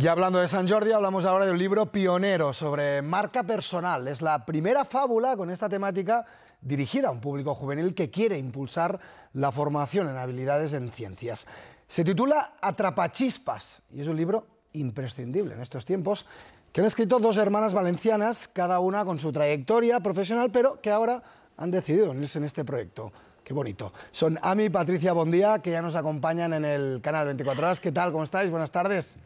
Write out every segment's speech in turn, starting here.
Y hablando de San Jordi, hablamos ahora de un libro pionero sobre marca personal. Es la primera fábula con esta temática dirigida a un público juvenil que quiere impulsar la formación en habilidades en ciencias. Se titula Atrapachispas y es un libro imprescindible en estos tiempos que han escrito dos hermanas valencianas, cada una con su trayectoria profesional, pero que ahora han decidido unirse en este proyecto. Qué bonito. Son Ami y Patricia Bondía, que ya nos acompañan en el canal 24 Horas. ¿Qué tal? ¿Cómo estáis? Buenas tardes.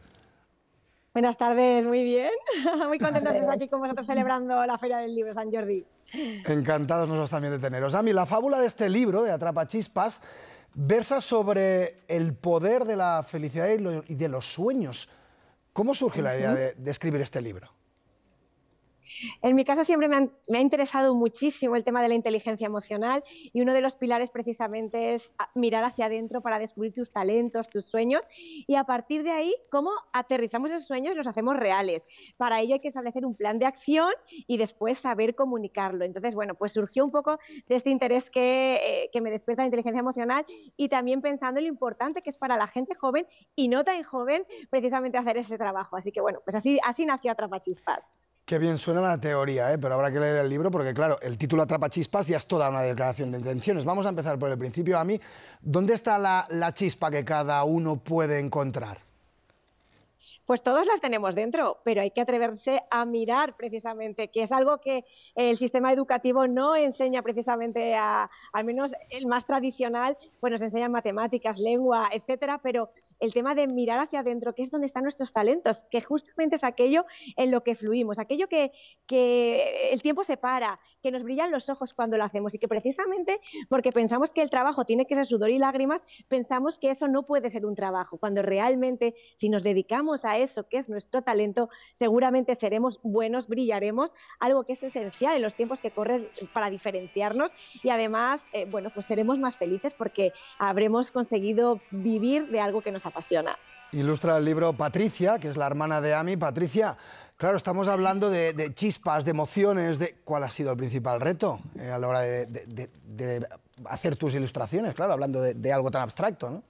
Buenas tardes, muy bien. Muy contenta de estar aquí con vosotros celebrando la Feria del Libro San Jordi. Encantados nosotros también de teneros. Ami, la fábula de este libro, de Atrapa Chispas, versa sobre el poder de la felicidad y de los sueños. ¿Cómo surge la idea de escribir este libro? En mi caso siempre me, ha interesado muchísimo el tema de la inteligencia emocional y uno de los pilares precisamente es mirar hacia adentro para descubrir tus talentos, tus sueños y a partir de ahí cómo aterrizamos esos sueños y los hacemos reales. Para ello hay que establecer un plan de acción y después saber comunicarlo. Entonces, bueno, pues surgió un poco de este interés eh, que, me despierta la inteligencia emocional y también pensando en lo importante que es para la gente joven y no tan joven precisamente hacer ese trabajo. Así que bueno, pues así, así nació Atrapachispas. Qué bien suena la teoría, ¿eh? pero habrá que leer el libro porque, claro, el título Atrapa Chispas y es toda una declaración de intenciones. Vamos a empezar por el principio. A mí, ¿dónde está la chispa que cada uno puede encontrar? pues todos las tenemos dentro, pero hay que atreverse a mirar precisamente, que es algo que el sistema educativo no enseña precisamente a, al menos el más tradicional, pues nos enseñan matemáticas, lengua, etcétera, pero el tema de mirar hacia adentro, que es donde están nuestros talentos, que justamente es aquello en lo que fluimos, aquello que, que el tiempo se para, que nos brillan los ojos cuando lo hacemos y que precisamente porque pensamos que el trabajo tiene que ser sudor y lágrimas, pensamos que eso no puede ser un trabajo, cuando realmente si nos dedicamos a eso, que es nuestro talento, seguramente seremos buenos, brillaremos, algo que es esencial en los tiempos que corren para diferenciarnos y además, eh, bueno, pues seremos más felices porque habremos conseguido vivir de algo que nos apasiona. Ilustra el libro Patricia, que es la hermana de Ami. Patricia, claro, estamos hablando de, chispas, de emociones, de cuál ha sido el principal reto eh, a la hora de, de, hacer tus ilustraciones, claro, hablando de algo tan abstracto, ¿no?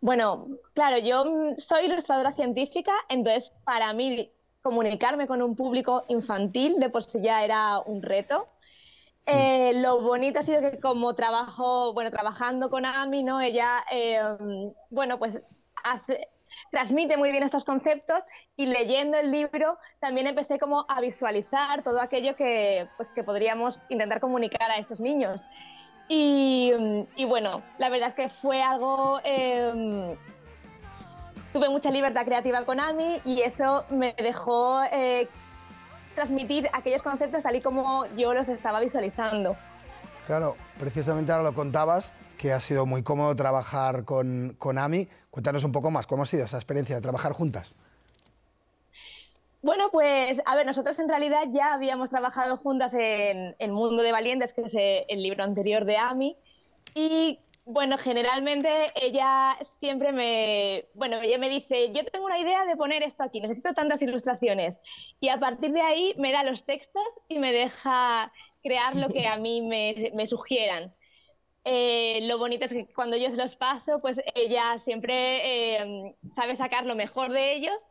Bueno, claro, yo mm, soy ilustradora científica, entonces para mí comunicarme con un público infantil de por sí ya era un reto. Eh, lo bonito ha sido que como trabajo, bueno, trabajando con Ami, ¿no? Ella, eh, mm, bueno, pues transmite muy bien estos conceptos y leyendo el libro también empecé como a visualizar todo aquello que, pues, que podríamos intentar comunicar a estos niños. Mm, y, bueno, la verdad es que fue algo... Em, tuve mucha libertad creativa con Ami y eso me dejó eh, transmitir aquellos conceptos tal y como yo los estaba visualizando. Claro, precisamente ahora lo contabas, que ha sido muy cómodo trabajar con, con Ami. Cuéntanos un poco más, ¿cómo ha sido esa experiencia de trabajar juntas? Bueno, pues a ver, nosotros en realidad ya habíamos trabajado juntas en, El Mundo de Valientes, que es eh, el libro anterior de Ami, y bueno, generalmente ella siempre me, bueno, ella me dice, yo tengo una idea de poner esto aquí, necesito tantas ilustraciones, y a partir de ahí me da los textos y me deja crear lo que a mí me, sugieran. Eh, lo bonito es que cuando yo se los paso, pues ella siempre eh, sabe sacar lo mejor de ellos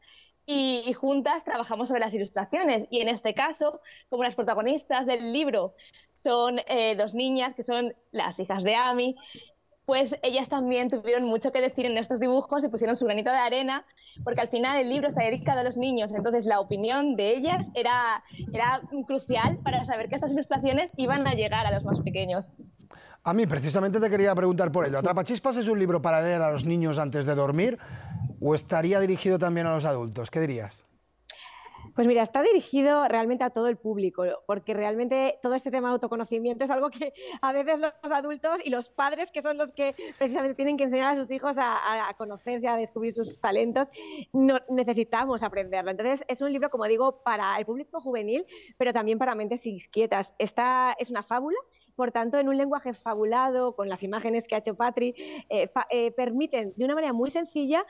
y, juntas trabajamos sobre las ilustraciones. Y en este caso, como las protagonistas del libro son eh, dos niñas que son las hijas de Amy pues ellas también tuvieron mucho que decir en estos dibujos y pusieron su granito de arena, porque al final el libro está dedicado a los niños, entonces la opinión de ellas era, era crucial para saber que estas ilustraciones iban a llegar a los más pequeños. A mí precisamente te quería preguntar por ello. Atrapachispas es un libro para leer a los niños antes de dormir, ¿O estaría dirigido también a los adultos? ¿Qué dirías? Pues mira, está dirigido realmente a todo el público, porque realmente todo este tema de autoconocimiento es algo que a veces los adultos y los padres, que son los que precisamente tienen que enseñar a sus hijos a, a conocerse, a descubrir sus talentos, no, necesitamos aprenderlo. Entonces, es un libro, como digo, para el público juvenil, pero también para mentes inquietas. Esta es una fábula por tanto, en un lenguaje fabulado, con las imágenes que ha hecho Patri, eh, eh, permiten de una manera muy sencilla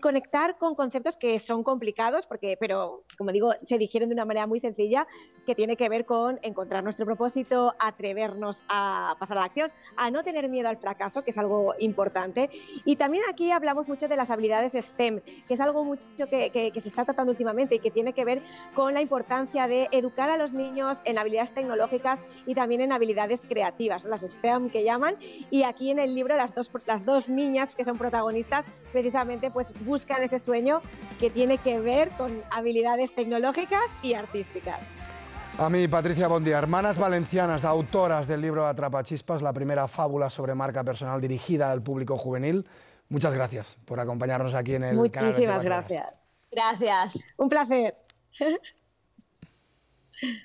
conectar con conceptos que son complicados, porque, pero como digo, se digieren de una manera muy sencilla que tiene que ver con encontrar nuestro propósito, atrevernos a pasar a la acción, a no tener miedo al fracaso, que es algo importante. Y también aquí hablamos mucho de las habilidades STEM, que es algo mucho que se está tratando últimamente y que tiene que ver con la importancia de educar a los niños en habilidades tecnológicas y también en habilidades creativas, las STEM que llaman, y aquí en el libro las dos, las dos niñas que son protagonistas precisamente pues buscan ese sueño que tiene que ver con habilidades tecnológicas y artísticas. A mí, Patricia Bondía, hermanas valencianas, autoras del libro Atrapachispas, la primera fábula sobre marca personal dirigida al público juvenil. Muchas gracias por acompañarnos aquí en el canal. Muchísimas gracias. Gracias. Un placer.